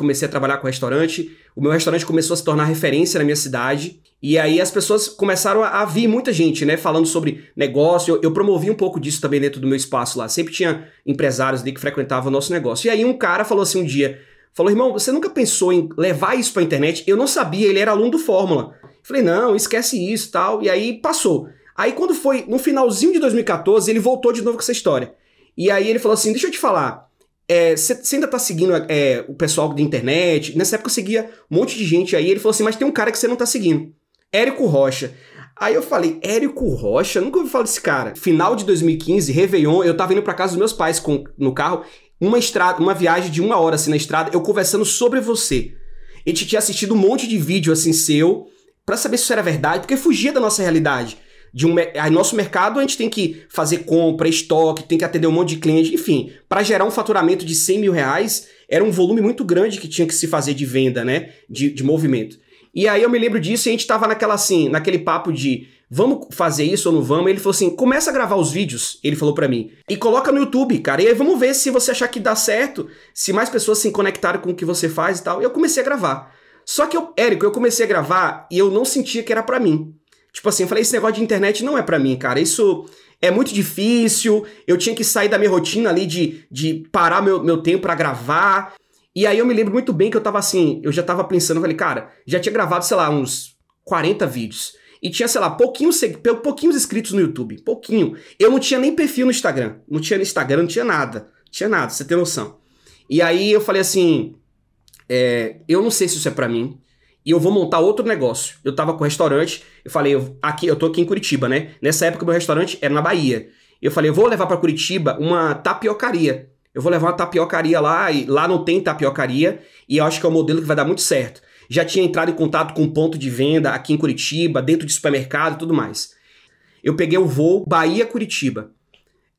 comecei a trabalhar com restaurante, o meu restaurante começou a se tornar referência na minha cidade. E aí as pessoas começaram a, a vir muita gente, né, falando sobre negócio. Eu, eu, promovi um pouco disso também dentro do meu espaço lá. Sempre tinha empresários ali que frequentavam o nosso negócio. E aí um cara falou assim um dia, falou: "Irmão, você nunca pensou em levar isso para internet?" Eu não sabia, ele era aluno do Fórmula. falei: "Não, esquece isso", tal. E aí passou. Aí quando foi no finalzinho de 2014, ele voltou de novo com essa história. E aí ele falou assim: "Deixa eu te falar, você é, ainda tá seguindo é, o pessoal da internet? Nessa época eu seguia um monte de gente aí. Ele falou assim: Mas tem um cara que você não tá seguindo. Érico Rocha. Aí eu falei, Érico Rocha? Nunca ouvi falar desse cara. Final de 2015, Réveillon, eu tava indo pra casa dos meus pais com, no carro. Uma estrada, uma viagem de uma hora assim na estrada, eu conversando sobre você. A gente tinha assistido um monte de vídeo assim seu, para saber se isso era verdade, porque fugia da nossa realidade de um nosso mercado, a gente tem que fazer compra, estoque, tem que atender um monte de cliente, enfim, para gerar um faturamento de 100 mil reais era um volume muito grande que tinha que se fazer de venda, né, de, de movimento. E aí eu me lembro disso e a gente estava naquela assim, naquele papo de vamos fazer isso ou não vamos? Ele falou assim: "Começa a gravar os vídeos", ele falou para mim. "E coloca no YouTube, cara. E aí vamos ver se você achar que dá certo, se mais pessoas se conectaram com o que você faz e tal". E eu comecei a gravar. Só que eu, Érico, eu comecei a gravar e eu não sentia que era para mim. Tipo assim, eu falei, esse negócio de internet não é para mim, cara. Isso é muito difícil. Eu tinha que sair da minha rotina ali de, de parar meu, meu tempo para gravar. E aí eu me lembro muito bem que eu tava assim, eu já tava pensando, falei, cara, já tinha gravado, sei lá, uns 40 vídeos. E tinha, sei lá, pouquinhos, pouquinhos inscritos no YouTube. Pouquinho. Eu não tinha nem perfil no Instagram. Não tinha no Instagram, não tinha nada. Não tinha nada, você tem noção. E aí eu falei assim. É, eu não sei se isso é para mim e eu vou montar outro negócio. Eu tava com o restaurante, eu falei, eu, aqui, eu tô aqui em Curitiba, né? Nessa época meu restaurante era na Bahia. Eu falei, eu vou levar para Curitiba uma tapiocaria. Eu vou levar uma tapiocaria lá, e lá não tem tapiocaria, e eu acho que é um modelo que vai dar muito certo. Já tinha entrado em contato com um ponto de venda aqui em Curitiba, dentro de supermercado e tudo mais. Eu peguei o voo Bahia-Curitiba.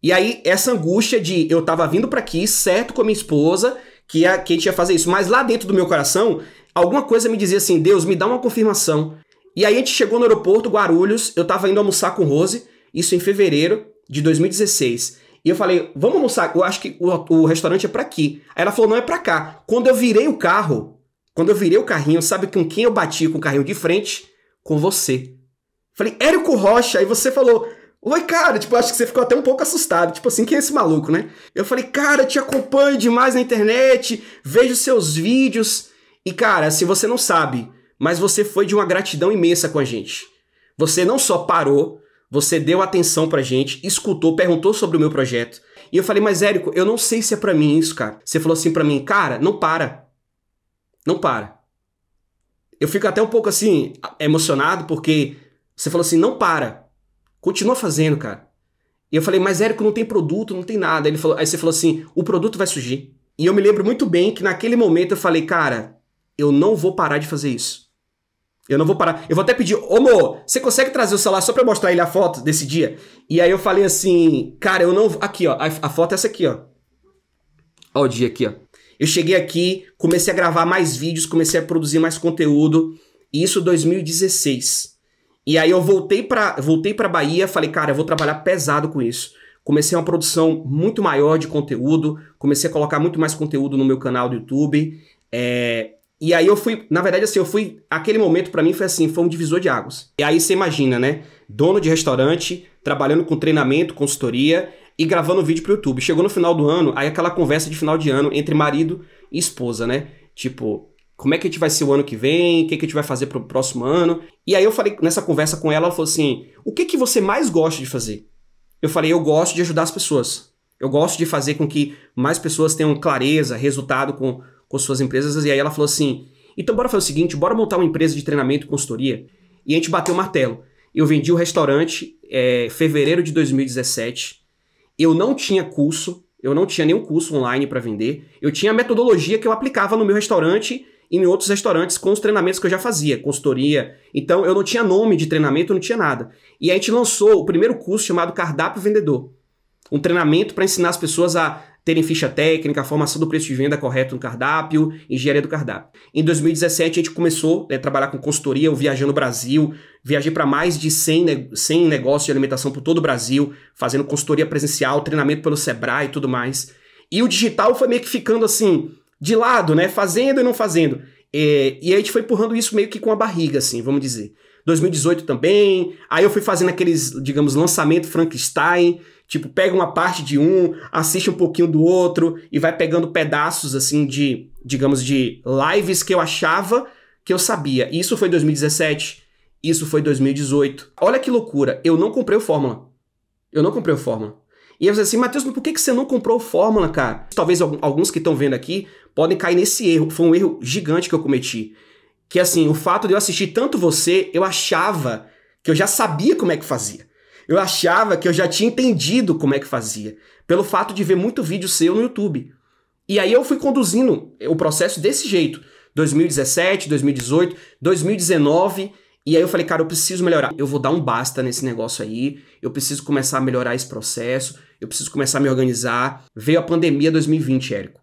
E aí, essa angústia de eu tava vindo para aqui, certo, com a minha esposa, que a, é, que a gente ia fazer isso. Mas lá dentro do meu coração, alguma coisa me dizia assim: Deus, me dá uma confirmação. E aí a gente chegou no aeroporto Guarulhos, eu tava indo almoçar com Rose, isso em fevereiro de 2016. E eu falei, vamos almoçar, eu acho que o, o restaurante é para aqui. Aí ela falou, não é para cá. Quando eu virei o carro, quando eu virei o carrinho, sabe com quem eu bati com o carrinho de frente? Com você. Falei, Érico Rocha. Aí você falou, oi, cara. Tipo, acho que você ficou até um pouco assustado. Tipo assim, quem é esse maluco, né? Eu falei, cara, te acompanho demais na internet, vejo seus vídeos. E cara, se você não sabe, mas você foi de uma gratidão imensa com a gente. Você não só parou, você deu atenção pra gente, escutou, perguntou sobre o meu projeto. E eu falei, mas Érico, eu não sei se é pra mim isso, cara. Você falou assim pra mim, cara, não para. Não para. Eu fico até um pouco assim, emocionado, porque você falou assim, não para. Continua fazendo, cara. E eu falei, mas Érico, não tem produto, não tem nada. Ele falou, aí você falou assim, o produto vai surgir. E eu me lembro muito bem que naquele momento eu falei, cara, eu não vou parar de fazer isso. Eu não vou parar. Eu vou até pedir, ô você consegue trazer o celular só pra mostrar ele a foto desse dia? E aí eu falei assim, cara, eu não. Aqui, ó. A, a foto é essa aqui, ó. Ó, o dia aqui, ó. Eu cheguei aqui, comecei a gravar mais vídeos, comecei a produzir mais conteúdo. E isso 2016. E aí eu voltei pra, voltei pra Bahia, falei, cara, eu vou trabalhar pesado com isso. Comecei uma produção muito maior de conteúdo, comecei a colocar muito mais conteúdo no meu canal do YouTube. É, e aí eu fui, na verdade assim, eu fui, aquele momento para mim foi assim, foi um divisor de águas. E aí você imagina, né? Dono de restaurante, trabalhando com treinamento, consultoria e gravando vídeo pro YouTube. Chegou no final do ano, aí aquela conversa de final de ano entre marido e esposa, né? Tipo, como é que a gente vai ser o ano que vem? O que, é que a gente vai fazer pro próximo ano? E aí eu falei, nessa conversa com ela, ela falou assim: "O que que você mais gosta de fazer?" Eu falei: "Eu gosto de ajudar as pessoas." Eu gosto de fazer com que mais pessoas tenham clareza, resultado com com suas empresas, e aí ela falou assim: então bora fazer o seguinte, bora montar uma empresa de treinamento e consultoria. E a gente bateu o martelo. Eu vendi o restaurante em eh, é, fevereiro de 2017. Eu não tinha curso, eu não tinha nenhum curso online para vender. Eu tinha a metodologia que eu aplicava no meu restaurante e em outros restaurantes com os treinamentos que eu já fazia, consultoria. Então eu não tinha nome de treinamento, não tinha nada. E a gente lançou o primeiro curso chamado Cardápio Vendedor. Um treinamento para ensinar as pessoas a terem ficha técnica, formação do preço de venda correto no cardápio, engenharia do cardápio. Em 2017, a gente começou né, a trabalhar com consultoria, eu viajando no Brasil, viajei para mais de 100, ne 100 negócios de alimentação por todo o Brasil, fazendo consultoria presencial, treinamento pelo Sebrae e tudo mais. E o digital foi meio que ficando assim, de lado, né? Fazendo e não fazendo. É, e a gente foi empurrando isso meio que com a barriga, assim, vamos dizer. 2018 também. Aí eu fui fazendo aqueles, digamos, lançamento Frankenstein, Tipo, pega uma parte de um, assiste um pouquinho do outro e vai pegando pedaços, assim, de, digamos, de lives que eu achava que eu sabia. Isso foi 2017, isso foi 2018. Olha que loucura, eu não comprei o Fórmula. Eu não comprei o Fórmula. E eu falei assim, Matheus, mas por que, que você não comprou o Fórmula, cara? Talvez alguns que estão vendo aqui podem cair nesse erro. Foi um erro gigante que eu cometi. Que assim, o fato de eu assistir tanto você, eu achava que eu já sabia como é que fazia. Eu achava que eu já tinha entendido como é que fazia, pelo fato de ver muito vídeo seu no YouTube. E aí eu fui conduzindo o processo desse jeito. 2017, 2018, 2019. E aí eu falei, cara, eu preciso melhorar. Eu vou dar um basta nesse negócio aí. Eu preciso começar a melhorar esse processo. Eu preciso começar a me organizar. Veio a pandemia 2020, Érico.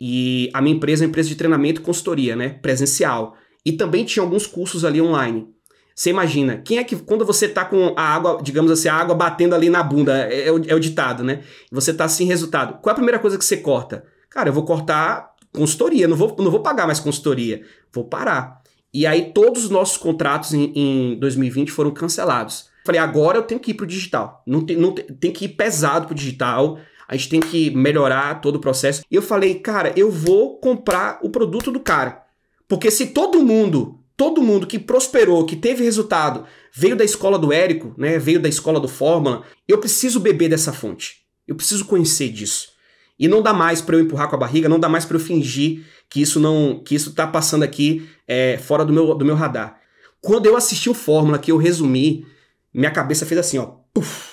E a minha empresa é uma empresa de treinamento e consultoria, né? Presencial. E também tinha alguns cursos ali online. Você imagina, quem é que, quando você tá com a água, digamos assim, a água batendo ali na bunda, é, é, o, é o, ditado, né? Você tá sem resultado. Qual é a primeira coisa que você corta? Cara, eu vou cortar consultoria, não vou, não vou pagar mais consultoria, vou parar. E aí todos os nossos contratos em, em 2020 foram cancelados. Falei, agora eu tenho que ir pro digital. Não tem, não tem, tem que ir pesado pro digital. A gente tem que melhorar todo o processo. E eu falei, cara, eu vou comprar o produto do cara. Porque se todo mundo todo mundo que prosperou, que teve resultado, veio da escola do Érico, né? Veio da escola do Fórmula. Eu preciso beber dessa fonte. Eu preciso conhecer disso. E não dá mais para eu empurrar com a barriga, não dá mais para eu fingir que isso não, que isso tá passando aqui é, fora do meu, do meu radar. Quando eu assisti o Fórmula, que eu resumi, minha cabeça fez assim, ó, puff,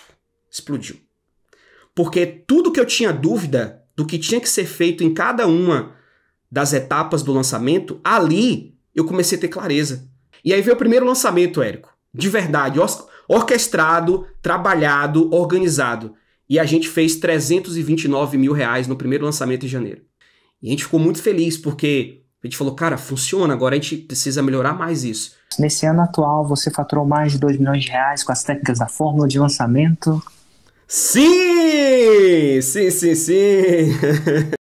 explodiu. Porque tudo que eu tinha dúvida do que tinha que ser feito em cada uma das etapas do lançamento, ali eu comecei a ter clareza. E aí veio o primeiro lançamento, Érico. De verdade, orquestrado, trabalhado, organizado. E a gente fez 329 mil reais no primeiro lançamento em janeiro. E a gente ficou muito feliz, porque a gente falou, cara, funciona, agora a gente precisa melhorar mais isso. Nesse ano atual, você faturou mais de 2 milhões de reais com as técnicas da fórmula de lançamento. Sim! Sim, sim, sim!